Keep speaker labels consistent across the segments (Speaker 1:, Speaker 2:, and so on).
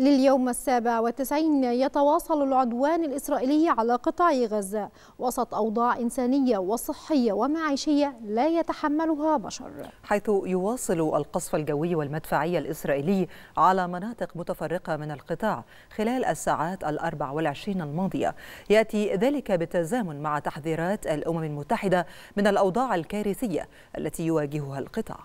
Speaker 1: لليوم السابع والتسعين يتواصل العدوان الإسرائيلي على قطاع غزة وسط أوضاع إنسانية وصحية ومعيشية لا يتحملها
Speaker 2: بشر حيث يواصل القصف الجوي والمدفعي الإسرائيلي على مناطق متفرقة من القطاع خلال الساعات الأربع والعشرين الماضية يأتي ذلك بالتزامن مع تحذيرات الأمم المتحدة من الأوضاع الكارثية التي يواجهها القطاع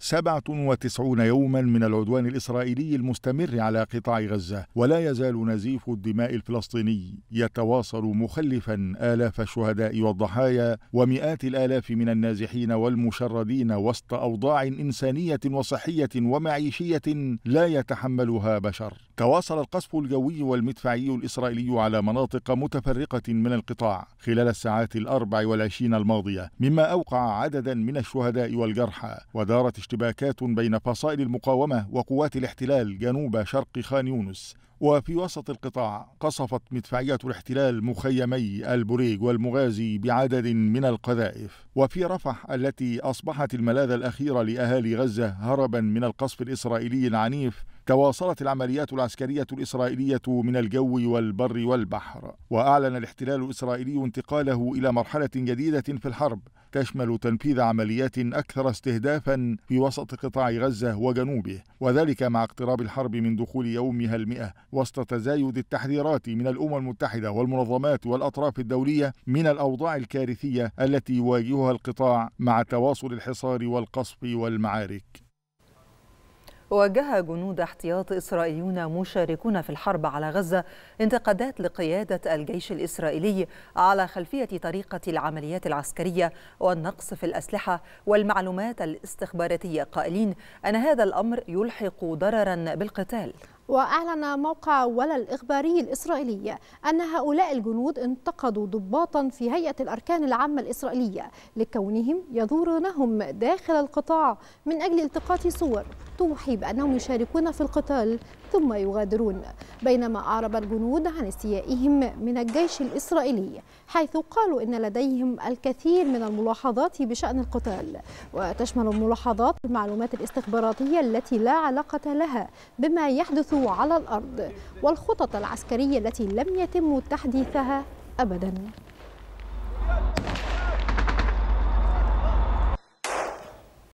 Speaker 3: 97 يوما من العدوان الإسرائيلي المستمر على قطاع غزة ولا يزال نزيف الدماء الفلسطيني يتواصل مخلفا آلاف الشهداء والضحايا ومئات الآلاف من النازحين والمشردين وسط أوضاع إنسانية وصحية ومعيشية لا يتحملها بشر تواصل القصف الجوي والمدفعي الإسرائيلي على مناطق متفرقة من القطاع خلال الساعات الأربع والعشرين الماضية مما أوقع عددا من الشهداء والجرحى ودارت واشتباكات بين فصائل المقاومة وقوات الاحتلال جنوب شرق خان يونس وفي وسط القطاع قصفت مدفعية الاحتلال مخيمي البريج والمغازي بعدد من القذائف وفي رفح التي أصبحت الملاذ الأخير لأهالي غزة هربا من القصف الإسرائيلي العنيف تواصلت العمليات العسكرية الإسرائيلية من الجو والبر والبحر وأعلن الاحتلال الإسرائيلي انتقاله إلى مرحلة جديدة في الحرب تشمل تنفيذ عمليات أكثر استهدافا في وسط قطاع غزة وجنوبه وذلك مع اقتراب الحرب من دخول يومها المئة وسط تزايد التحذيرات من الأمم المتحدة والمنظمات والأطراف الدولية من الأوضاع الكارثية التي يواجهها القطاع مع تواصل الحصار والقصف والمعارك
Speaker 2: وجه جنود احتياط إسرائيليون مشاركون في الحرب على غزة انتقادات لقيادة الجيش الإسرائيلي على خلفية طريقة العمليات العسكرية والنقص في الأسلحة والمعلومات الاستخباراتية قائلين أن هذا الأمر يلحق ضررا بالقتال
Speaker 1: وأعلن موقع ولا الإخباري الإسرائيلي أن هؤلاء الجنود انتقدوا ضباطا في هيئة الأركان العامة الإسرائيلية لكونهم يزورونهم داخل القطاع من أجل التقاط صور توحي بأنهم يشاركون في القتال ثم يغادرون بينما أعرب الجنود عن استيائهم من الجيش الإسرائيلي حيث قالوا إن لديهم الكثير من الملاحظات بشأن القتال وتشمل الملاحظات المعلومات الاستخباراتية التي لا علاقة لها بما يحدث على الأرض والخطط العسكرية التي لم يتم تحديثها
Speaker 2: أبداً